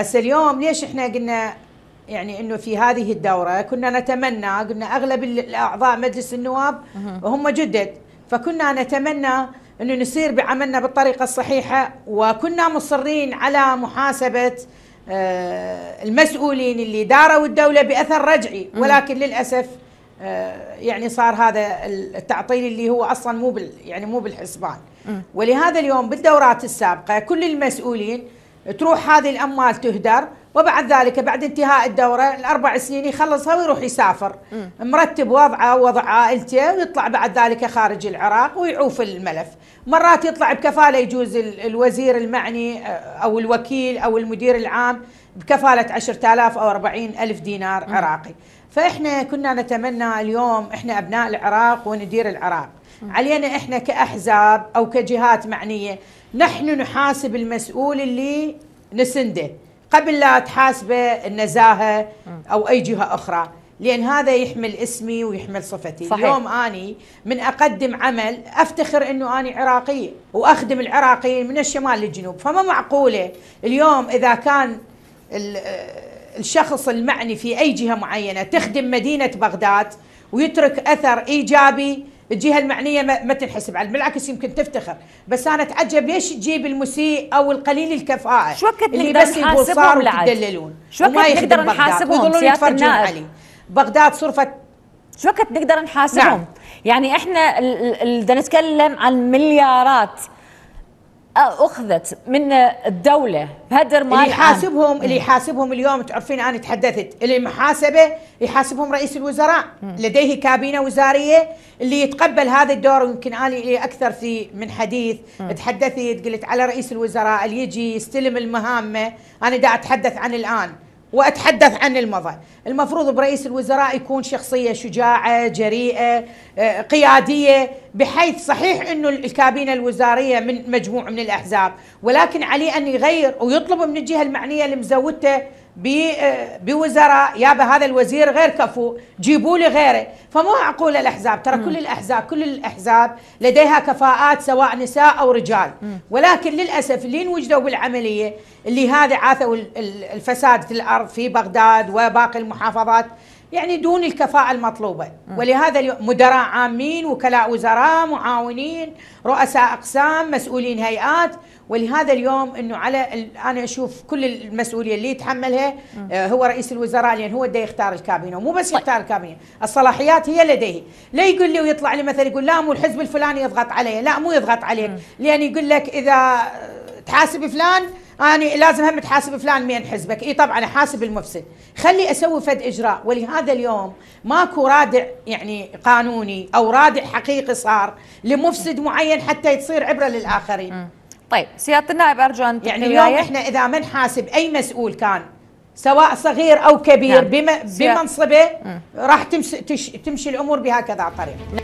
هسه اليوم ليش احنا قلنا يعني انه في هذه الدوره كنا نتمنى قلنا اغلب الاعضاء مجلس النواب هم جدد فكنا نتمنى انه نسير بعملنا بالطريقه الصحيحه وكنا مصرين على محاسبه آه، المسؤولين اللي داروا الدوله باثر رجعي ولكن للاسف آه، يعني صار هذا التعطيل اللي هو اصلا مو يعني مو بالحسبان ولهذا اليوم بالدورات السابقه كل المسؤولين تروح هذه الاموال تهدر وبعد ذلك بعد انتهاء الدوره الاربع سنين يخلصها ويروح يسافر م. مرتب وضعه ووضع عائلته ويطلع بعد ذلك خارج العراق ويعوف الملف مرات يطلع بكفاله يجوز الوزير المعني آه، او الوكيل او المدير العام بكفاله 10000 او 40000 دينار عراقي فاحنا كنا نتمنى اليوم احنا ابناء العراق وندير العراق علينا احنا كاحزاب او كجهات معنيه نحن نحاسب المسؤول اللي نسنده قبل لا تحاسبه النزاهه او اي جهه اخرى لان هذا يحمل اسمي ويحمل صفتي صحيح. اليوم اني من اقدم عمل افتخر انه اني عراقيه واخدم العراقيين من الشمال للجنوب فما معقوله اليوم اذا كان الشخص المعني في أي جهة معينة تخدم مدينة بغداد ويترك أثر إيجابي الجهة المعنية ما تنحسب عليه بالعكس يمكن تفتخر بس أنا أتعجب ليش تجيب المسيء أو القليل الكفاءة شو اللي بس يقول صار وتدللون وما يخدم بغداد ويظلون يتفرجون عليه بغداد صرفت شو وقت نقدر نحاسبهم؟ نعم. يعني احنا بدنا نتكلم عن مليارات اخذت من الدوله بهدر مال اللي يحاسبهم اللي يحاسبهم اليوم تعرفين انا تحدثت المحاسبه يحاسبهم رئيس الوزراء م. لديه كابينه وزاريه اللي يتقبل هذا الدور ويمكن انا اكثر في من حديث م. تحدثت قلت على رئيس الوزراء اللي يجي يستلم المهامه انا دا اتحدث عن الان واتحدث عن المضى المفروض برئيس الوزراء يكون شخصيه شجاعه جريئه آه، قياديه بحيث صحيح انه الكابينه الوزاريه من مجموعه من الاحزاب ولكن عليه ان يغير ويطلب من الجهه المعنيه مزودته بوزراء يا هذا الوزير غير كفو جيبوا لي غيره فمو معقول الاحزاب ترى كل الاحزاب كل الاحزاب لديها كفاءات سواء نساء او رجال ولكن للاسف اللي انوجدوا بالعمليه اللي هذا عاثوا الفساد في الارض في بغداد وباقي المحافظات يعني دون الكفاءة المطلوبة ولهذا مدراء عامين وكلاء وزراء معاونين رؤساء أقسام مسؤولين هيئات ولهذا اليوم أنه على أنا أشوف كل المسؤولية اللي يتحملها آه، هو رئيس الوزراء لأن هو ده يختار الكابينة ومو بس طيب. يختار الكابينة الصلاحيات هي لديه لا يقول لي ويطلع لي مثلا يقول لا مو الحزب الفلاني يضغط علي لا مو يضغط عليك لأن يقول لك إذا تحاسب فلان أنا لازم هم تحاسب فلان مين حزبك إي طبعا أحاسب المفسد خلي أسوي فد إجراء ولهذا اليوم ماكو رادع يعني قانوني أو رادع حقيقي صار لمفسد معين حتى يتصير عبرة للآخرين طيب سياده النائب ارجو ان يعني اليوم احنا اذا ما نحاسب اي مسؤول كان سواء صغير او كبير نعم. بمنصبه راح تمشي, تمشي الامور بهكذا طريق